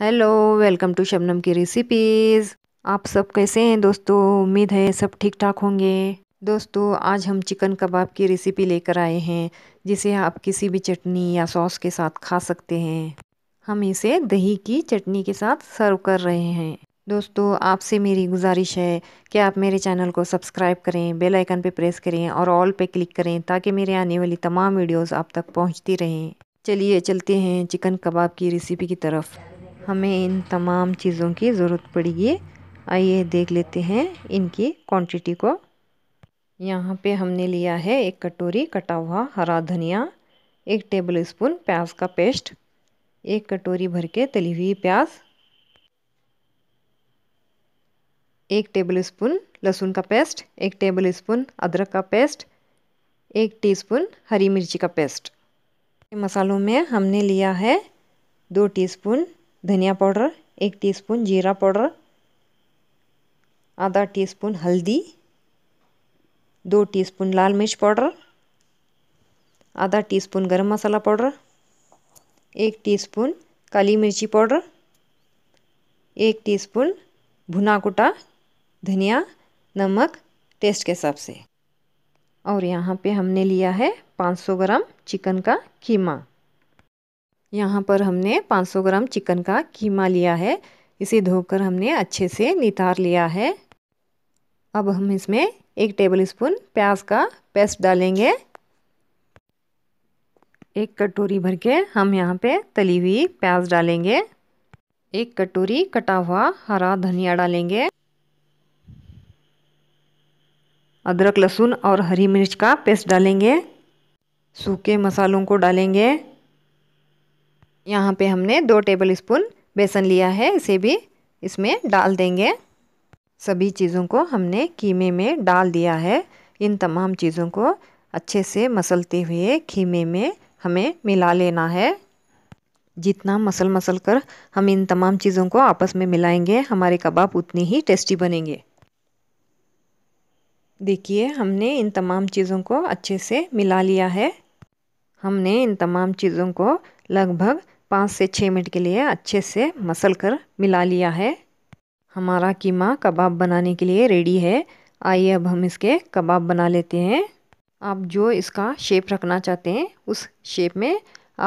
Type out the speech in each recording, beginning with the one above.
hello welcome to Shabnam की recipes आप सब कैसे हैं दोस्तों उम्मीद है सब ठीक ठाक होंगे दोस्तों आज हम चिकन कबाब की रेसिपी लेकर आए हैं जिसे आप किसी भी चटनी या सॉस के साथ खा सकते हैं हम इसे दही की चटनी के साथ सर्व कर रहे हैं दोस्तों आपसे मेरी गुजारिश है कि आप मेरे चैनल को सब्सक्राइब करें बेल आइकन पर प्रेस करें और ऑल पे क्लिक करें ताकि मेरे आने वाली तमाम वीडियोस आप तक पहुंचती रहें चलिए चलते हैं चिकन कबाब की रेसिपी की तरफ हमें इन तमाम चीज़ों की ज़रूरत पड़ेगी आइए देख लेते हैं इनकी क्वांटिटी को यहाँ पे हमने लिया है एक कटोरी कटा हुआ हरा धनिया एक टेबल स्पून प्याज का पेस्ट एक कटोरी भर के तली हुई प्याज एक टेबल स्पून लहसुन का पेस्ट एक टेबल स्पून अदरक का पेस्ट एक टीस्पून हरी मिर्ची का पेस्ट मसालों में हमने लिया है दो टीस्पून धनिया पाउडर एक टीस्पून जीरा पाउडर आधा टीस्पून हल्दी दो टीस्पून लाल मिर्च पाउडर आधा टीस्पून गरम मसाला पाउडर एक टीस्पून काली मिर्ची पाउडर एक टीस्पून भुना कुटा धनिया नमक टेस्ट के हिसाब से और यहाँ पे हमने लिया है 500 ग्राम चिकन का कीमा यहाँ पर हमने 500 ग्राम चिकन का कीमा लिया है इसे धोकर हमने अच्छे से नितार लिया है अब हम इसमें एक टेबल स्पून प्याज का पेस्ट डालेंगे एक कटोरी भर के हम यहाँ पे तली हुई प्याज डालेंगे एक कटोरी कटा हुआ हरा धनिया डालेंगे अदरक लहसुन और हरी मिर्च का पेस्ट डालेंगे सूखे मसालों को डालेंगे यहाँ पे हमने दो टेबल स्पून बेसन लिया है इसे भी इसमें डाल देंगे सभी चीज़ों को हमने कीमे में डाल दिया है इन तमाम चीज़ों को अच्छे से मसलते हुए खीमे में हमें मिला लेना है जितना मसल मसल कर हम इन तमाम चीज़ों को आपस में मिलाएंगे हमारे कबाब उतने ही टेस्टी बनेंगे देखिए हमने इन तमाम चीज़ों को अच्छे से मिला लिया है हमने इन तमाम चीज़ों को लगभग पाँच से छः मिनट के लिए अच्छे से मसल कर मिला लिया है हमारा कीमा कबाब बनाने के लिए रेडी है आइए अब हम इसके कबाब बना लेते हैं आप जो इसका शेप रखना चाहते हैं उस शेप में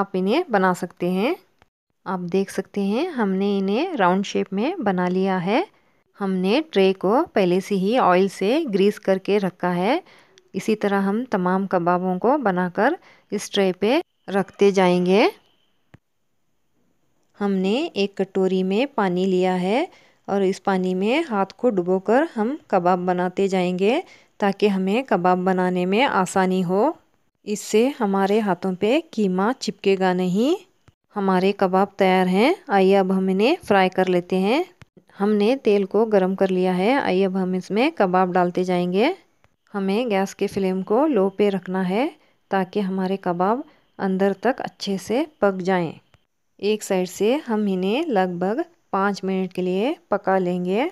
आप इन्हें बना सकते हैं आप देख सकते हैं हमने इन्हें राउंड शेप में बना लिया है हमने ट्रे को पहले से ही ऑयल से ग्रीस करके रखा है इसी तरह हम तमाम कबाबों को बनाकर इस ट्रे पे रखते जाएंगे हमने एक कटोरी में पानी लिया है और इस पानी में हाथ को डुबोकर हम कबाब बनाते जाएंगे ताकि हमें कबाब बनाने में आसानी हो इससे हमारे हाथों पे कीमा चिपकेगा नहीं हमारे कबाब तैयार हैं आइए अब हम इन्हें फ्राई कर लेते हैं हमने तेल को गरम कर लिया है आइए अब हम इसमें कबाब डालते जाएंगे हमें गैस के फ्लेम को लो पे रखना है ताकि हमारे कबाब अंदर तक अच्छे से पक जाएं एक साइड से हम इन्हें लगभग पाँच मिनट के लिए पका लेंगे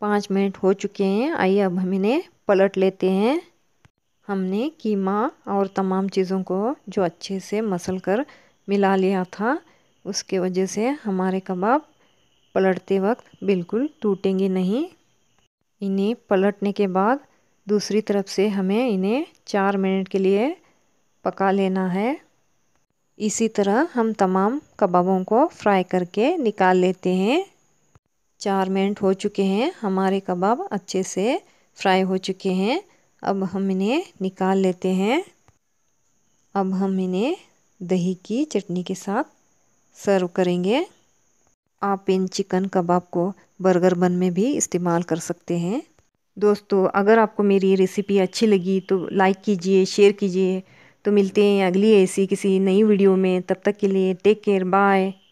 पाँच मिनट हो चुके हैं आइए अब हम इन्हें पलट लेते हैं हमने कीमा और तमाम चीज़ों को जो अच्छे से मसल कर मिला लिया था उसके वजह से हमारे कबाब पलटते वक्त बिल्कुल टूटेंगे नहीं इन्हें पलटने के बाद दूसरी तरफ से हमें इन्हें चार मिनट के लिए पका लेना है इसी तरह हम तमाम कबाबों को फ्राई करके निकाल लेते हैं चार मिनट हो चुके हैं हमारे कबाब अच्छे से फ्राई हो चुके हैं अब हम इन्हें निकाल लेते हैं अब हम इन्हें दही की चटनी के साथ सर्व करेंगे आप इन चिकन कबाब को बर्गर बन में भी इस्तेमाल कर सकते हैं दोस्तों अगर आपको मेरी रेसिपी अच्छी लगी तो लाइक कीजिए शेयर कीजिए तो मिलते हैं अगली ऐसी किसी नई वीडियो में तब तक के लिए टेक केयर बाय